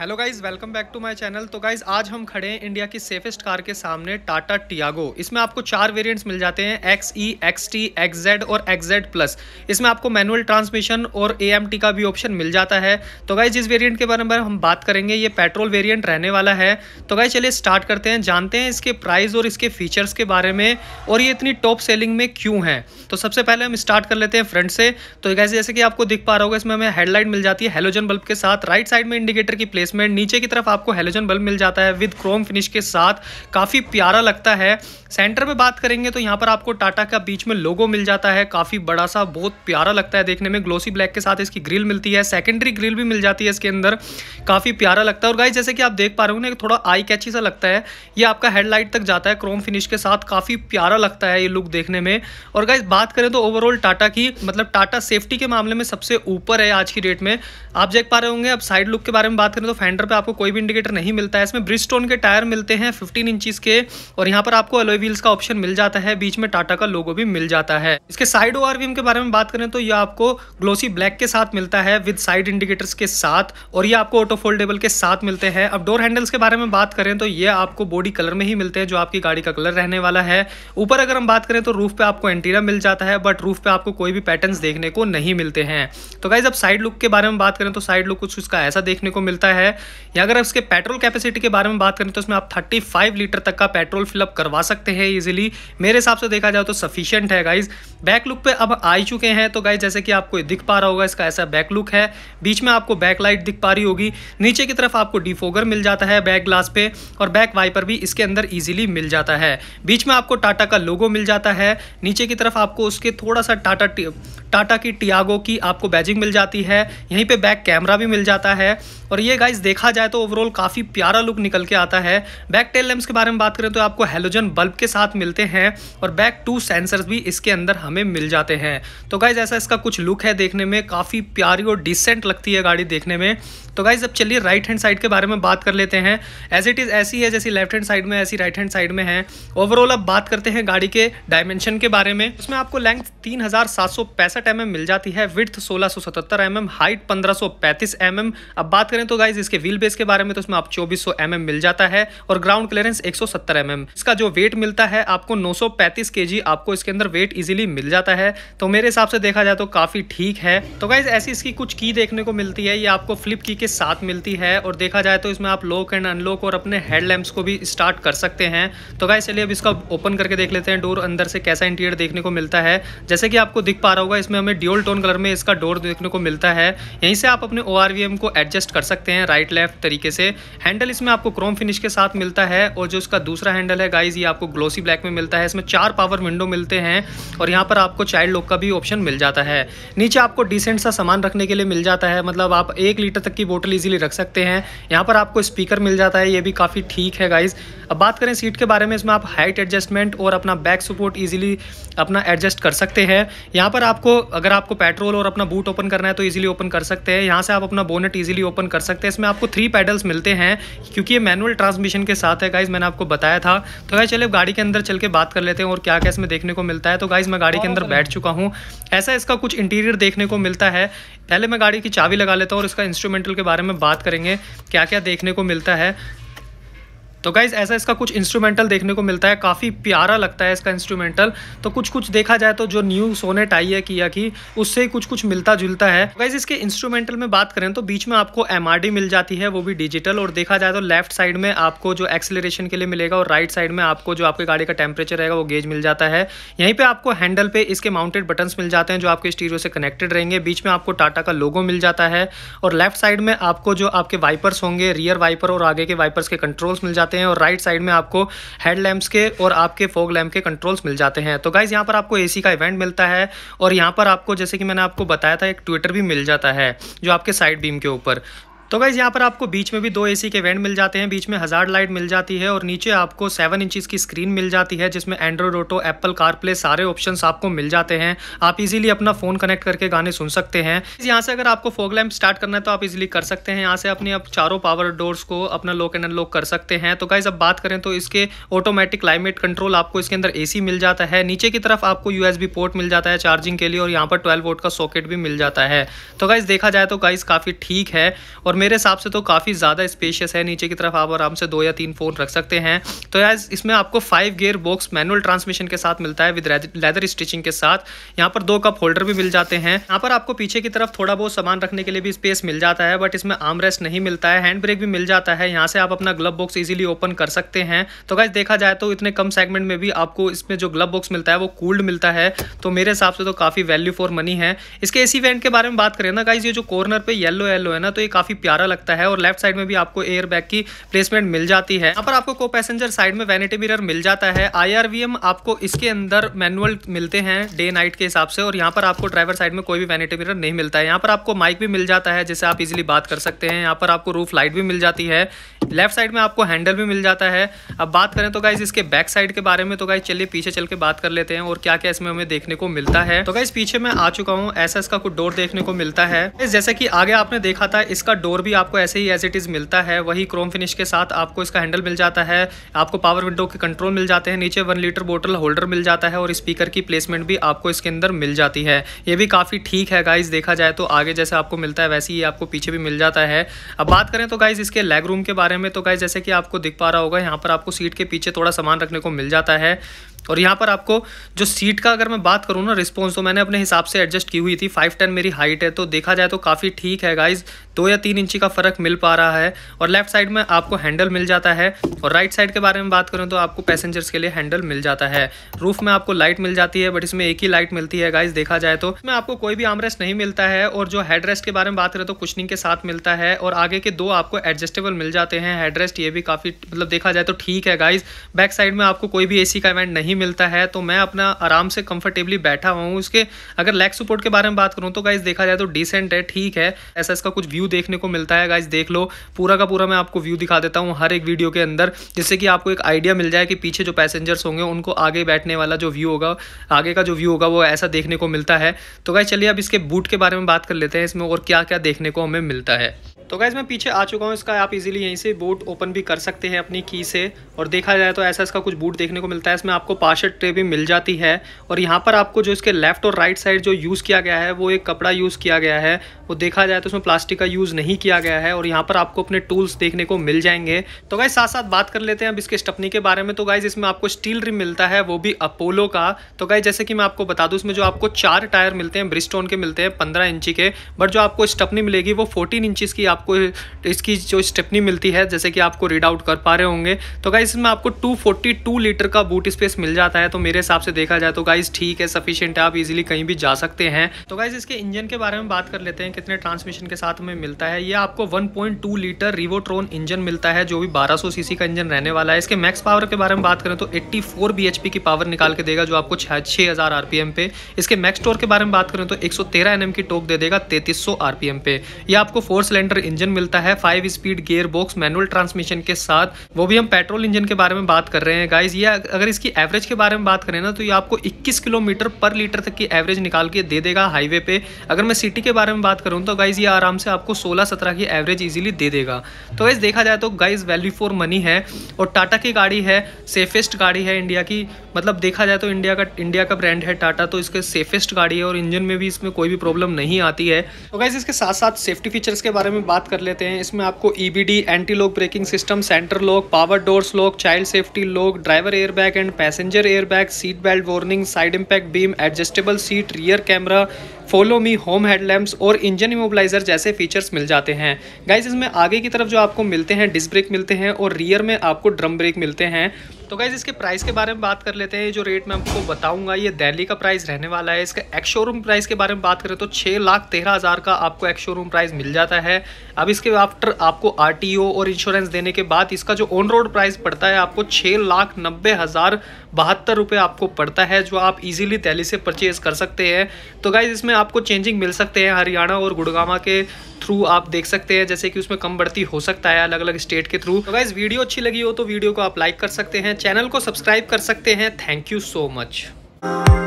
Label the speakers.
Speaker 1: hello guys welcome back to my channel तो guys आज हम खड़े हैं इंडिया की सेफेस्ट कार के सामने टाटा टियागो इसमें आपको चार वेरिएंट्स मिल जाते हैं X E X T X Z और एक्स जेड प्लस इसमें आपको मैनुअल ट्रांसमिशन और ए का भी ऑप्शन मिल जाता है तो गाइज़ जिस वेरियंट के बारे में हम बात करेंगे ये पेट्रोल वेरियंट रहने वाला है तो गाइज चलिए स्टार्ट करते हैं जानते हैं इसके प्राइस और इसके फीचर्स के बारे में और ये इतनी टॉप सेलिंग में क्यों है तो सबसे पहले हम स्टार्ट कर लेते हैं फ्रंट से तो गाइज जैसे कि आपको दिख पा रहा होगा इसमें हमें हेडलाइट मिल जाती है हेलोजन बल्ब के साथ राइट साइड में इंडिकेटर की प्लेस फेस में नीचे की तरफ आपको हेलोजन बल्ब मिल जाता है विद क्रोम फिनिश के साथ काफ़ी प्यारा लगता है सेंटर में बात करेंगे तो यहाँ पर आपको टाटा का बीच में लोगो मिल जाता है काफ़ी बड़ा सा बहुत प्यारा लगता है देखने में ग्लोसी ब्लैक के साथ इसकी ग्रिल मिलती है सेकेंडरी ग्रिल भी मिल जाती है इसके अंदर काफ़ी प्यारा लगता है और गाइज जैसे कि आप देख पा रहे हो ना थोड़ा आई कैची सा लगता है ये आपका हेडलाइट तक जाता है क्रोम फिनिश के साथ काफ़ी प्यारा लगता है ये लुक देखने में और गाइज बात करें तो ओवरऑल टाटा की मतलब टाटा सेफ्टी के मामले में सबसे ऊपर है आज की डेट में आप देख पा रहे होंगे अब साइड लुक के बारे में बात करें तो फेंडर पे आपको कोई भी इंडिकेटर नहीं मिलता है इसमें ब्रिजस्टोन के टायर मिलते हैं फिफ्टीन इंचीज के और यहाँ पर आपको अलोई व्हील्स का ऑप्शन मिल जाता है बीच में टाटा का लोगो भी मिल जाता है इसके साइड ओ के बारे में बात करें तो यह आपको ग्लोसी ब्लैक के साथ मिलता है विद साइड इंडिकेटर्स के साथ और ये आपको ऑटो फोल्डेबल के साथ मिलते हैं अब डोर हैंडल्स के बारे में बात करें तो ये आपको बॉडी कलर में ही मिलते हैं जो आपकी गाड़ी का कलर रहने वाला है ऊपर अगर हम बात करें तो रूफ पे आपको एंटीरिया मिल जाता है बट रूफ पे आपको कोई भी पैटर्न देखने को नहीं मिलते हैं तो गाइज अब साइड लुक के बारे में बात करें तो साइड लुक कुछ उसका ऐसा देखने को मिलता है है या अगर इसके पेट्रोल कैपेसिटी के बारे में बात करें तो इसमें आप 35 लीटर तक का पेट्रोल फिलअप करवा सकते हैं इजीली मेरे हिसाब से देखा जाए तो सफिशियंट है गाइज बैक लुक पे अब आ ही चुके हैं तो गाइज जैसे कि आपको दिख पा रहा होगा इसका ऐसा बैक लुक है बीच में आपको बैक लाइट दिख पा रही होगी नीचे की तरफ आपको डिफोगर मिल जाता है बैक ग्लास पे और बैक वाइपर भी इसके अंदर ईजिली मिल जाता है बीच में आपको टाटा का लोगो मिल जाता है नीचे की तरफ आपको उसके थोड़ा सा टाटा टाटा की टियागो की आपको बैजिंग मिल जाती है यहीं पे बैक कैमरा भी मिल जाता है और ये गाइज गाइज देखा जाए तो ओवरऑल काफ़ी प्यारा लुक निकल के आता है बैक टेल लैम्प्स के बारे में बात करें तो आपको हेलोजन बल्ब के साथ मिलते हैं और बैक टू सेंसर्स भी इसके अंदर हमें मिल जाते हैं तो गाइज ऐसा इसका कुछ लुक है देखने में काफ़ी प्यारी और डिसेंट लगती है गाड़ी देखने में तो गाइज अब चलिए राइट हैंड साइड के बारे में बात कर लेते हैं एज इट इज़ ऐसी है जैसी लेफ्ट हैंड साइड में ऐसी राइट हैंड साइड में है ओवरऑल अब बात करते हैं गाड़ी के डायमेंशन के बारे में उसमें आपको लेंथ तीन हज़ार सात सौ पैंसठ एम एम मिल जाती है विथ सोलह सौ सतहत्तर एम एम हाइट पंद्रह सौ पैंतीस एम एम अब बात करें तो गाइज इसके व्हील बेस के बारे में तो इसमें आप चौबीस सौ mm मिल जाता है और ग्राउंड क्लियरेंस एक सौ सत्तर mm इसका जो वेट मिलता है आपको नौ सौ पैंतीस के जी आपको इसके अंदर वेट इजिली मिल जाता है तो मेरे हिसाब से देखा जाए तो काफ़ी ठीक है तो गाइज ऐसी इसकी कुछ की देखने को मिलती है ये आपको फ्लिप की के साथ मिलती है और देखा जाए तो इसमें आप लॉक एंड अनलॉक और अपने हेडलैम्प्स को भी स्टार्ट कर सकते हैं तो गाइज चलिए अब इसका ओपन करके देख लेते हैं डोर अंदर से कैसा इंटीरियर देखने को मिलता है जैसे कि आपको दिख पा रहा होगा इसमें हमें ड्यूल टोन कलर में इसका डोर देखने को मिलता है यहीं से आप अपने ओ को एडजस्ट कर सकते हैं राइट लेफ्ट तरीके से हैंडल इसमें आपको क्रोम फिनिश के साथ मिलता है और जो इसका दूसरा हैंडल है गाइज ये आपको ग्लोसी ब्लैक में मिलता है इसमें चार पावर विंडो मिलते हैं और यहाँ पर आपको चाइल्ड लॉक का भी ऑप्शन मिल जाता है नीचे आपको डिसेंट सा सामान रखने के लिए मिल जाता है मतलब आप एक लीटर तक की बोटल ईजिली रख सकते हैं यहाँ पर आपको स्पीकर मिल जाता है ये भी काफ़ी ठीक है गाइज़ अब बात करें सीट के बारे में इसमें आप हाइट एडजस्टमेंट और अपना बैक सपोर्ट ईजिली अपना एडजस्ट कर सकते हैं यहाँ पर आपको अगर आपको पेट्रोल और अपना बूट ओपन करना है तो ईजिली ओपन कर सकते हैं यहाँ से आप अपना बोनेट ईजिली ओपन कर सकते हैं इसमें आपको थ्री पैडल्स मिलते हैं क्योंकि ये मैनुअल ट्रांसमिशन के साथ है गाइज मैंने आपको बताया था तो गाइज चलिए गाड़ी के अंदर चल के बात कर लेते हैं और क्या क्या इसमें देखने को मिलता है तो गाइज मैं गाड़ी के अंदर बैठ चुका हूँ ऐसा इसका कुछ इंटीरियर देखने को मिलता है पहले मैं गाड़ी की चाबी लगा लेता हूँ और इसका इंस्ट्रूमेंटल के बारे में बात करेंगे क्या क्या देखने को मिलता है तो गाइज ऐसा इसका कुछ इंस्ट्रूमेंटल देखने को मिलता है काफ़ी प्यारा लगता है इसका इंस्ट्रूमेंटल तो कुछ कुछ देखा जाए तो जो न्यू सोनेट आई है किया की उससे कुछ कुछ मिलता जुलता है गाइज इसके इंस्ट्रूमेंटल में बात करें तो बीच में आपको एम मिल जाती है वो भी डिजिटल और देखा जाए तो लेफ्ट साइड में आपको जो एक्सेलरेशन के लिए मिलेगा और राइट साइड में आपको जो आपकी गाड़ी का टेम्परेचर रहेगा वो गेज मिल जाता है यहीं पर आपको हैंडल पे इसके माउंटेड बटन्स मिल जाते हैं जो आपके स्टीरियो से कनेक्टेड रहेंगे बीच में आपको टाटा का लोगो मिल जाता है और लेफ्ट साइड में आपको जो आपके वाइपर्स होंगे रियर वाइपर और आगे के वाइपर्स के कंट्रोल्स मिल जाते हैं जाते हैं और राइट साइड में आपको हेड लैम्प्स के और आपके फोग लैम्प के कंट्रोल्स मिल जाते हैं तो गाइज़ यहाँ पर आपको ए का इवेंट मिलता है और यहाँ पर आपको जैसे कि मैंने आपको बताया था एक ट्विटर भी मिल जाता है जो आपके साइड बीम के ऊपर तो गाइज़ यहाँ पर आपको बीच में भी दो एसी के वेंट मिल जाते हैं बीच में हज़ार लाइट मिल जाती है और नीचे आपको सेवन इंचज़ की स्क्रीन मिल जाती है जिसमें एंड्रॉयड ऑटो एप्पल कारप्ले सारे ऑप्शंस आपको मिल जाते हैं आप इजीली अपना फ़ोन कनेक्ट करके गाने सुन सकते हैं यहाँ से अगर आपको फोग लैम्प स्टार्ट करना है तो आप इजिली कर सकते हैं यहाँ से अपने आप चारों पावर डोर्स को अपना लॉक एंड अनलॉक कर सकते हैं तो गाइज़ अब बात करें तो इसके ऑटोमेटिक क्लाइमेट कंट्रोल आपको इसके अंदर ए मिल जाता है नीचे की तरफ आपको यू पोर्ट मिल जाता है चार्जिंग के लिए और यहाँ पर ट्वेल्व वोट का सॉकेट भी मिल जाता है तो गाइज़ देखा जाए तो गाइज़ काफ़ी ठीक है और मेरे हिसाब से तो काफ़ी ज़्यादा स्पेशियस है नीचे की तरफ आप आराम से दो या तीन फ़ोन रख सकते हैं तो यार इसमें आपको five gear box manual transmission के साथ मिलता है विद लेदर स्टिचिंग के साथ यहाँ पर दो कप होल्डर भी मिल जाते हैं यहाँ पर आपको पीछे की तरफ थोड़ा बहुत सामान रखने के लिए भी स्पेस मिल जाता है बट इसमें आर्म रेस्ट नहीं मिलता है हैंड ब्रेक भी मिल जाता है यहाँ से आप अपना ग्लब बॉक्स ईजिली ओपन कर सकते हैं तो गाइज देखा जाए तो इतने कम सेगमेंट में भी आपको इसमें जो ग्लब बॉक्स मिलता है वो कूल्ड मिलता है तो मेरे हिसाब से तो काफ़ी वैल्यू फॉर मनी है इसके एसी वेंट के बारे में बात करें ना गाइज ये जो कॉर्नर पर येलो येलो है ना तो ये काफ़ी प्यारा लगता है और लेफ्ट साइड में भी आपको एयर बैग की प्लेसमेंट मिल जाती है यहाँ पर आपको को पैसेंजर साइड में वैनिटी मिरर मिल जाता है आई आपको इसके अंदर मैनुअल मिलते हैं डे नाइट के हिसाब से और यहाँ पर आपको ड्राइवर साइड में कोई भी वैनिटी मिरर नहीं मिलता है यहाँ पर आपको माइक भी मिल जाता है जिससे आप इजिली बात कर सकते हैं यहाँ पर आपको रूफ लाइट भी मिल जाती है लेफ्ट साइड में आपको हैंडल भी मिल जाता है अब बात करें तो गाइज इसके बैक साइड के बारे में तो गाइज चलिए पीछे चल के बात कर लेते हैं और क्या क्या इसमें हमें देखने को मिलता है तो गाइज पीछे मैं आ चुका हूँ ऐसा इसका कुछ डोर देखने को मिलता है जैसे कि आगे आपने देखा था इसका डोर डोर भी आपको ऐसे ही एज इट इज़ मिलता है वही क्रोम फिनिश के साथ आपको इसका हैंडल मिल जाता है आपको पावर विंडो के कंट्रोल मिल जाते हैं नीचे वन लीटर बोटल होल्डर मिल जाता है और स्पीकर की प्लेसमेंट भी आपको इसके अंदर मिल जाती है ये भी काफ़ी ठीक है गाइज़ देखा जाए तो आगे जैसे आपको मिलता है वैसे ही आपको पीछे भी मिल जाता है अब बात करें तो गाइज़ इसके लेग रूम के बारे में तो गाइज़ जैसे कि आपको दिख पा रहा होगा यहाँ पर आपको सीट के पीछे थोड़ा सामान रखने को मिल जाता है और यहाँ पर आपको जो सीट का अगर मैं बात करूँ ना रिस्पॉन्स तो मैंने अपने हिसाब से एडजस्ट की हुई थी फाइव टेन मेरी हाइट है तो देखा जाए तो काफ़ी ठीक है गाइज दो या तीन इंची का फ़र्क मिल पा रहा है और लेफ्ट साइड में आपको हैंडल मिल जाता है और राइट साइड के बारे में बात करूँ तो आपको पैसेंजर्स के लिए हैंडल मिल जाता है रूफ में आपको लाइट मिल जाती है बट इसमें एक ही लाइट मिलती है गाइज देखा जाए तो इसमें आपको कोई भी आमरेस्ट नहीं मिलता है और जो हेडरेस्ट के बारे में बात करें तो कुशनिंग के साथ मिलता है और आगे के दो आपको एडजस्टेबल मिल जाते हैं हेडरेस्ट ये भी काफ़ी मतलब देखा जाए तो ठीक है गाइज बैक साइड में आपको कोई भी ए का इवेंट नहीं नहीं मिलता है तो मैं अपना आराम से कंफर्टेबली बैठा हुआ हूँ इसके अगर लेग सपोर्ट के बारे में बात करूँ तो गाइज देखा जाए तो डिसेंट है ठीक है ऐसा इसका कुछ व्यू देखने को मिलता है गाइज देख लो पूरा का पूरा मैं आपको व्यू दिखा देता हूँ हर एक वीडियो के अंदर जिससे कि आपको एक आइडिया मिल जाए कि पीछे जो पैसेंजर्स होंगे उनको आगे बैठने वाला जो व्यू होगा आगे का जो व्यू होगा वो ऐसा देखने को मिलता है तो गाइज चलिए अब इसके बूट के बारे में बात कर लेते हैं इसमें और क्या क्या देखने को हमें मिलता है तो गाइज मैं पीछे आ चुका हूँ इसका आप इजीली यहीं से बूट ओपन भी कर सकते हैं अपनी की से और देखा जाए तो ऐसा इसका कुछ बूट देखने को मिलता है इसमें आपको पार्शल ट्रे भी मिल जाती है और यहाँ पर आपको जो इसके लेफ्ट और राइट साइड जो यूज़ किया गया है वो एक कपड़ा यूज़ किया गया है वो देखा जाए तो उसमें प्लास्टिक का यूज़ नहीं किया गया है और यहाँ पर आपको अपने टूल्स देखने को मिल जाएंगे तो गाइज साथ साथ बात कर लेते हैं अब इसके स्टपनी के बारे में तो गाइज इसमें आपको स्टील रिम मिलता है वो भी अपोलो का तो गाइज जैसे कि मैं आपको बता दूँ इसमें जो आपको चार टायर मिलते हैं ब्रिस्टोन के मिलते हैं पंद्रह इंची के बट जो आपको स्टपनी मिलेगी वो फोर्टीन इंचज़ की आपको इसकी जो स्टपनी मिलती है जैसे कि आपको रीड आउट कर पा रहे होंगे तो गाइज इसमें आपको टू लीटर का बूट स्पेस मिल जाता है तो मेरे हिसाब से देखा जाए तो गाइज ठीक है सफिशियंट है आप इजिली कहीं भी जा सकते हैं तो गाइज इसके इंजन के बारे में बात कर लेते हैं कितने ट्रांसमिशन के साथ में मिलता है ये आपको 1.2 लीटर रिवोट्रोन इंजन मिलता है जो भी 1200 सीसी का इंजन रहने वाला है इसके मैक्स पावर के बारे में बात करें तो 84 फोर की पावर निकाल के देगा जो आपको छह हज़ार पे इसके मैक्स टोर के बारे में बात करें तो 113 एनएम की टोक दे देगा 3300 आरपीएम पे ये आपको फोर सिलेंडर इंजन मिलता है five speed gear box manual transmission के साथ वो भी हम पेट्रोल इंजन के बारे में बात कर रहे हैं गाइज ये अगर इसकी एवरेज एवरेज के बारे में बात करें ना तो ये आपको 21 किलोमीटर पर लीटर तक की एवरेज निकाल के दे देगा हाईवे पे अगर मैं सिटी के बारे में बात करूँ तो गाइज़ ये आराम से आपको 16-17 की एवरेज इजीली दे देगा तो गाइज़ देखा जाए तो गाइज़ वैल्यू फॉर मनी है और टाटा की गाड़ी है सेफेस्ट गाड़ी है इंडिया की मतलब देखा जाए तो इंडिया का इंडिया का ब्रांड है टाटा तो इसके सेफेस्ट गाड़ी है और इंजन में भी इसमें कोई भी प्रॉब्लम नहीं आती है तो गाइज़ इसके साथ साथ सेफ्टी फीचर्स के बारे में बात कर लेते हैं इसमें आपको ई anti lock braking system centre lock power doors lock child safety lock driver airbag and passenger passenger airbag, seat belt warning side impact beam adjustable seat rear camera follow me home headlamps और engine immobiliser जैसे features मिल जाते हैं guys इसमें आगे की तरफ जो आपको मिलते हैं डिस्क ब्रेक मिलते हैं और रियर में आपको ड्रम ब्रेक मिलते हैं तो गाइज इसके प्राइस के बारे में बात कर लेते हैं जो रेट मैं आपको बताऊंगा ये दिल्ली का प्राइस रहने वाला है इसका एक्स शोरूम प्राइस के बारे में बात करें तो छः लाख तेरह हज़ार का आपको एक्स शोरूम प्राइस मिल जाता है अब इसके आफ्टर आपको आर और इंश्योरेंस देने के बाद इसका जो ऑन रोड प्राइस पड़ता है आपको छः लाख नब्बे हज़ार बहत्तर रुपये आपको पड़ता है जो आप इजीली दिल्ली से परचेज़ कर सकते हैं तो गाइज़ इसमें आपको चेंजिंग मिल सकते हैं हरियाणा और गुड़गामा के थ्रू आप देख सकते हैं जैसे कि उसमें कम बढ़ती हो सकता है अलग अलग स्टेट के थ्रू तो गाइज़ वीडियो अच्छी लगी हो तो वीडियो को आप लाइक कर सकते हैं चैनल को सब्सक्राइब कर सकते हैं थैंक यू सो मच